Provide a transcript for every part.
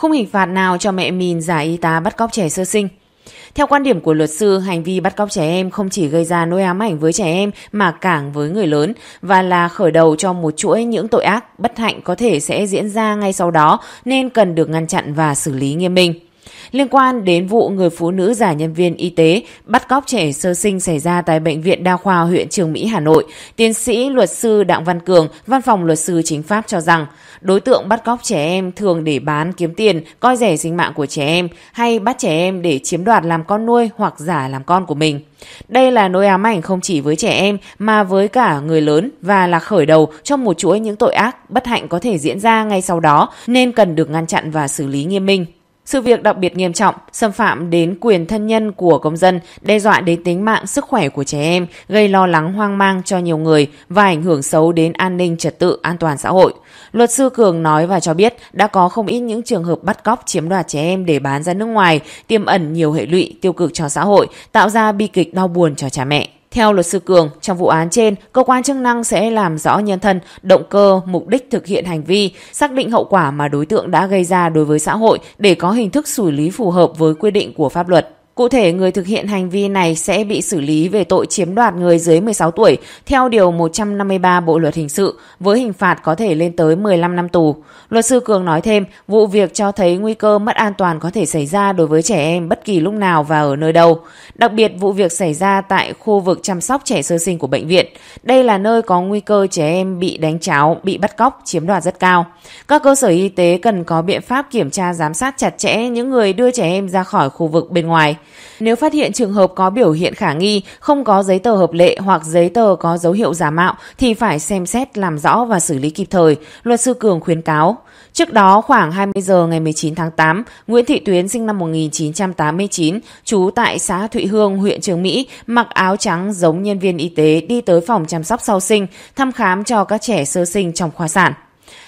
khung hình phạt nào cho mẹ mìn giả y tá bắt cóc trẻ sơ sinh. Theo quan điểm của luật sư, hành vi bắt cóc trẻ em không chỉ gây ra nỗi ám ảnh với trẻ em mà cảng với người lớn và là khởi đầu cho một chuỗi những tội ác bất hạnh có thể sẽ diễn ra ngay sau đó nên cần được ngăn chặn và xử lý nghiêm minh. Liên quan đến vụ người phụ nữ giả nhân viên y tế bắt cóc trẻ sơ sinh xảy ra tại Bệnh viện Đa khoa huyện Trường Mỹ, Hà Nội, tiến sĩ luật sư Đặng Văn Cường, Văn phòng luật sư chính pháp cho rằng đối tượng bắt cóc trẻ em thường để bán kiếm tiền, coi rẻ sinh mạng của trẻ em hay bắt trẻ em để chiếm đoạt làm con nuôi hoặc giả làm con của mình. Đây là nỗi ám ảnh không chỉ với trẻ em mà với cả người lớn và là khởi đầu cho một chuỗi những tội ác bất hạnh có thể diễn ra ngay sau đó nên cần được ngăn chặn và xử lý nghiêm minh. Sự việc đặc biệt nghiêm trọng, xâm phạm đến quyền thân nhân của công dân, đe dọa đến tính mạng sức khỏe của trẻ em, gây lo lắng hoang mang cho nhiều người và ảnh hưởng xấu đến an ninh trật tự an toàn xã hội. Luật sư Cường nói và cho biết đã có không ít những trường hợp bắt cóc chiếm đoạt trẻ em để bán ra nước ngoài, tiềm ẩn nhiều hệ lụy tiêu cực cho xã hội, tạo ra bi kịch đau buồn cho cha mẹ. Theo luật sư Cường, trong vụ án trên, cơ quan chức năng sẽ làm rõ nhân thân, động cơ, mục đích thực hiện hành vi, xác định hậu quả mà đối tượng đã gây ra đối với xã hội để có hình thức xử lý phù hợp với quy định của pháp luật. Cụ thể, người thực hiện hành vi này sẽ bị xử lý về tội chiếm đoạt người dưới 16 tuổi theo Điều 153 Bộ Luật Hình sự với hình phạt có thể lên tới 15 năm tù. Luật sư Cường nói thêm, vụ việc cho thấy nguy cơ mất an toàn có thể xảy ra đối với trẻ em bất kỳ lúc nào và ở nơi đâu. Đặc biệt, vụ việc xảy ra tại khu vực chăm sóc trẻ sơ sinh của bệnh viện. Đây là nơi có nguy cơ trẻ em bị đánh cháo, bị bắt cóc, chiếm đoạt rất cao. Các cơ sở y tế cần có biện pháp kiểm tra giám sát chặt chẽ những người đưa trẻ em ra khỏi khu vực bên ngoài. Nếu phát hiện trường hợp có biểu hiện khả nghi, không có giấy tờ hợp lệ hoặc giấy tờ có dấu hiệu giả mạo thì phải xem xét làm rõ và xử lý kịp thời, luật sư Cường khuyến cáo. Trước đó khoảng 20 giờ ngày 19 tháng 8, Nguyễn Thị Tuyến sinh năm 1989, trú tại xã Thụy Hương, huyện Trường Mỹ, mặc áo trắng giống nhân viên y tế đi tới phòng chăm sóc sau sinh, thăm khám cho các trẻ sơ sinh trong khoa sản.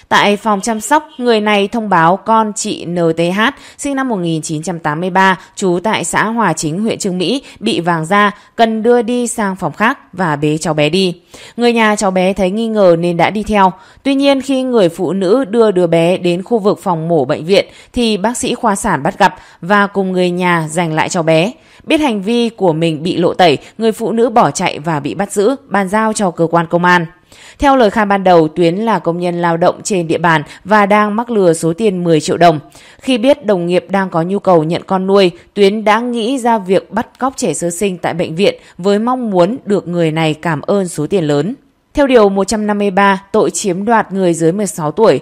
Tại phòng chăm sóc, người này thông báo con chị NTH sinh năm 1983, trú tại xã Hòa Chính, huyện Trương Mỹ, bị vàng da, cần đưa đi sang phòng khác và bế cháu bé đi. Người nhà cháu bé thấy nghi ngờ nên đã đi theo. Tuy nhiên khi người phụ nữ đưa đứa bé đến khu vực phòng mổ bệnh viện thì bác sĩ khoa sản bắt gặp và cùng người nhà giành lại cháu bé. Biết hành vi của mình bị lộ tẩy, người phụ nữ bỏ chạy và bị bắt giữ, bàn giao cho cơ quan công an. Theo lời khai ban đầu, Tuyến là công nhân lao động trên địa bàn và đang mắc lừa số tiền 10 triệu đồng. Khi biết đồng nghiệp đang có nhu cầu nhận con nuôi, Tuyến đã nghĩ ra việc bắt cóc trẻ sơ sinh tại bệnh viện với mong muốn được người này cảm ơn số tiền lớn. Theo Điều 153, tội chiếm đoạt người dưới 16 tuổi,